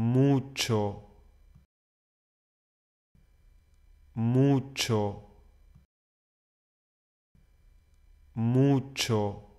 mucho, mucho, mucho.